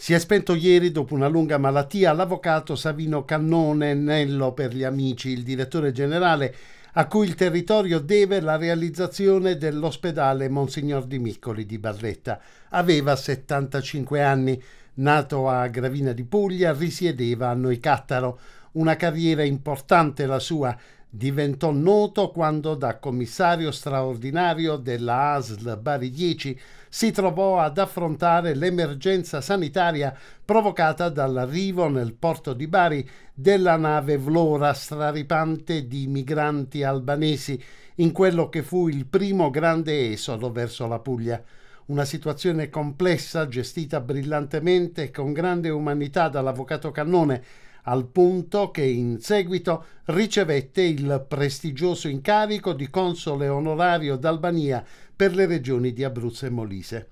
Si è spento ieri dopo una lunga malattia l'avvocato Savino Cannone Nello per gli amici, il direttore generale a cui il territorio deve la realizzazione dell'ospedale Monsignor di Miccoli di Barletta. Aveva 75 anni, nato a Gravina di Puglia, risiedeva a Noicattaro, una carriera importante la sua, diventò noto quando da commissario straordinario della ASL Bari 10 si trovò ad affrontare l'emergenza sanitaria provocata dall'arrivo nel porto di Bari della nave Vlora straripante di migranti albanesi in quello che fu il primo grande esodo verso la Puglia. Una situazione complessa gestita brillantemente e con grande umanità dall'avvocato Cannone al punto che in seguito ricevette il prestigioso incarico di console onorario d'Albania per le regioni di Abruzzo e Molise.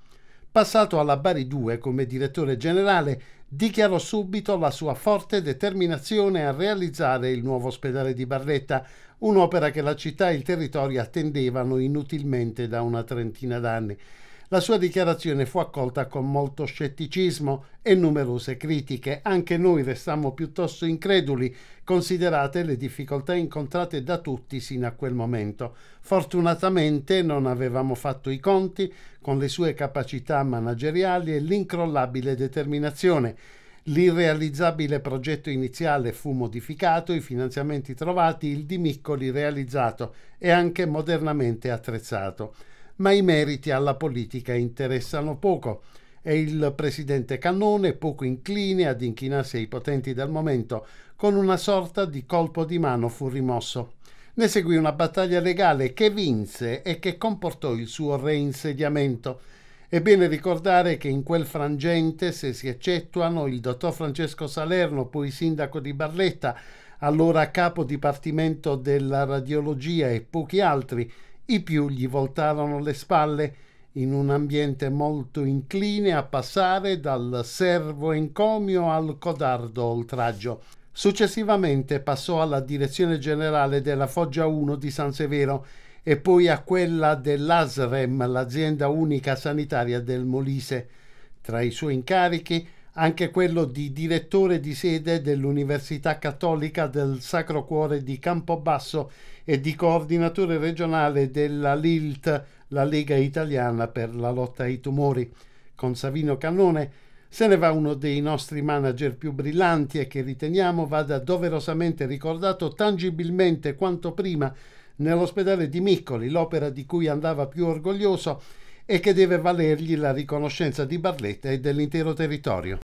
Passato alla Bari 2 come direttore generale, dichiarò subito la sua forte determinazione a realizzare il nuovo ospedale di Barletta, un'opera che la città e il territorio attendevano inutilmente da una trentina d'anni. La sua dichiarazione fu accolta con molto scetticismo e numerose critiche. Anche noi restammo piuttosto increduli, considerate le difficoltà incontrate da tutti sino a quel momento. Fortunatamente non avevamo fatto i conti con le sue capacità manageriali e l'incrollabile determinazione. L'irrealizzabile progetto iniziale fu modificato, i finanziamenti trovati, il Dimiccoli realizzato e anche modernamente attrezzato ma i meriti alla politica interessano poco e il presidente Cannone poco incline ad inchinarsi ai potenti del momento, con una sorta di colpo di mano fu rimosso. Ne seguì una battaglia legale che vinse e che comportò il suo reinsediamento. È bene ricordare che in quel frangente, se si eccettuano il dottor Francesco Salerno, poi sindaco di Barletta, allora capo dipartimento della radiologia e pochi altri, i più gli voltarono le spalle in un ambiente molto incline a passare dal servo encomio al codardo oltraggio. Successivamente passò alla direzione generale della Foggia 1 di San Severo e poi a quella dell'ASREM, l'azienda unica sanitaria del Molise. Tra i suoi incarichi anche quello di direttore di sede dell'Università Cattolica del Sacro Cuore di Campobasso e di coordinatore regionale della LILT, la Lega Italiana per la lotta ai tumori. Con Savino Cannone se ne va uno dei nostri manager più brillanti e che riteniamo vada doverosamente ricordato tangibilmente quanto prima nell'ospedale di Miccoli, l'opera di cui andava più orgoglioso e che deve valergli la riconoscenza di Barletta e dell'intero territorio.